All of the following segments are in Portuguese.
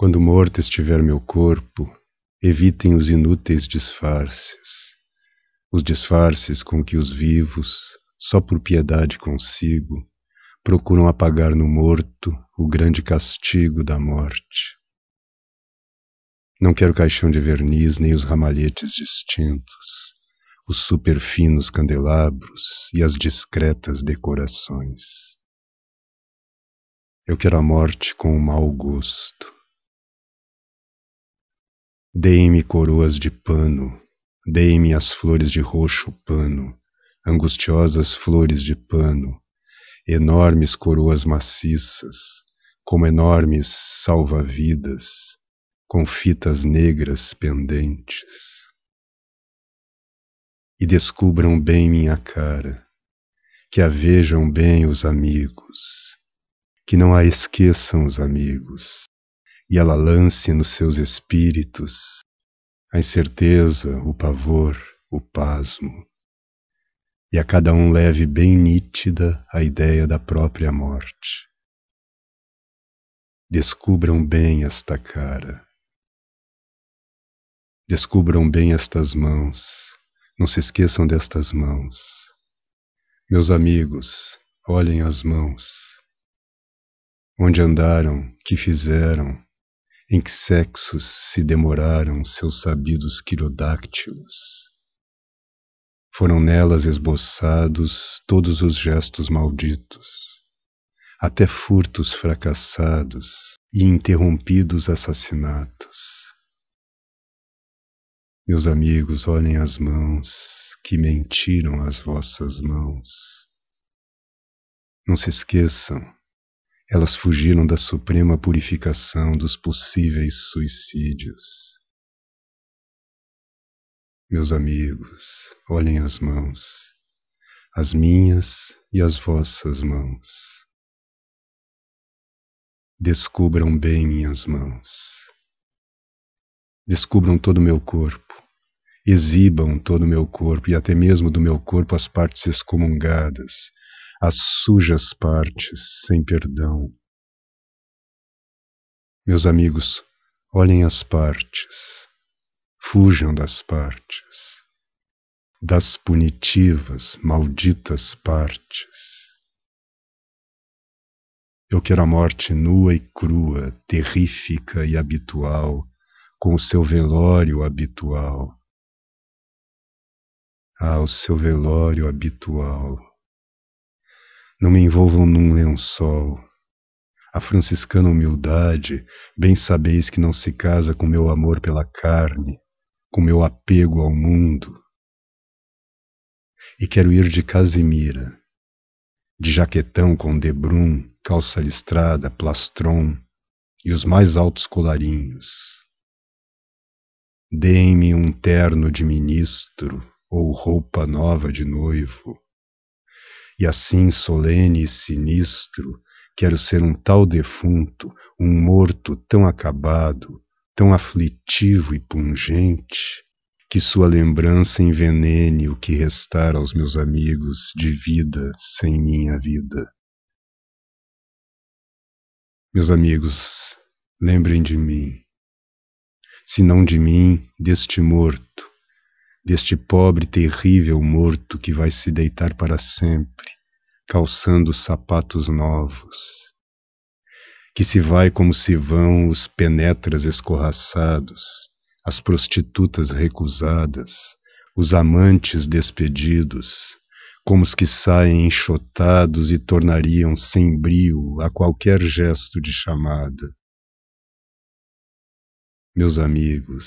Quando morto estiver meu corpo, evitem os inúteis disfarces, os disfarces com que os vivos, só por piedade consigo, procuram apagar no morto o grande castigo da morte. Não quero caixão de verniz nem os ramalhetes distintos, os superfinos candelabros e as discretas decorações. Eu quero a morte com o um mau gosto Deem-me coroas de pano, deem-me as flores de roxo pano, angustiosas flores de pano, enormes coroas maciças, como enormes salva-vidas, com fitas negras pendentes. E descubram bem minha cara, que a vejam bem os amigos, que não a esqueçam os amigos, e ela lance nos seus espíritos a incerteza, o pavor, o pasmo, e a cada um leve bem nítida a ideia da própria morte. Descubram bem esta cara. Descubram bem estas mãos. Não se esqueçam destas mãos. Meus amigos, olhem as mãos. Onde andaram, que fizeram, em que sexos se demoraram seus sabidos quirodáctilos. Foram nelas esboçados todos os gestos malditos, até furtos fracassados e interrompidos assassinatos. Meus amigos, olhem as mãos que mentiram às vossas mãos. Não se esqueçam elas fugiram da suprema purificação dos possíveis suicídios. Meus amigos, olhem as mãos, as minhas e as vossas mãos. Descubram bem minhas mãos. Descubram todo o meu corpo. Exibam todo o meu corpo e até mesmo do meu corpo as partes excomungadas, as sujas partes sem perdão. Meus amigos, olhem as partes, fujam das partes, das punitivas, malditas partes. Eu quero a morte nua e crua, terrífica e habitual, com o seu velório habitual. Ah, o seu velório habitual não me envolvam num lençol. A franciscana humildade, bem sabeis que não se casa com meu amor pela carne, com meu apego ao mundo. E quero ir de Casimira, de jaquetão com debrum, calça listrada, plastron e os mais altos colarinhos. Deem-me um terno de ministro ou roupa nova de noivo e assim solene e sinistro, quero ser um tal defunto, um morto tão acabado, tão aflitivo e pungente, que sua lembrança envenene o que restar aos meus amigos de vida sem minha vida. Meus amigos, lembrem de mim, se não de mim, deste morto deste pobre terrível morto que vai se deitar para sempre, calçando sapatos novos, que se vai como se vão os penetras escorraçados, as prostitutas recusadas, os amantes despedidos, como os que saem enxotados e tornariam sem brio a qualquer gesto de chamada. Meus amigos,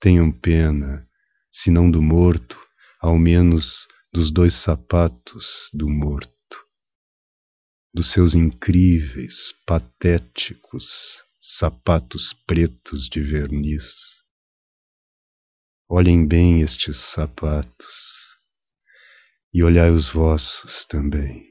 tenham pena se não do morto, ao menos dos dois sapatos do morto, dos seus incríveis, patéticos sapatos pretos de verniz. Olhem bem estes sapatos e olhai os vossos também.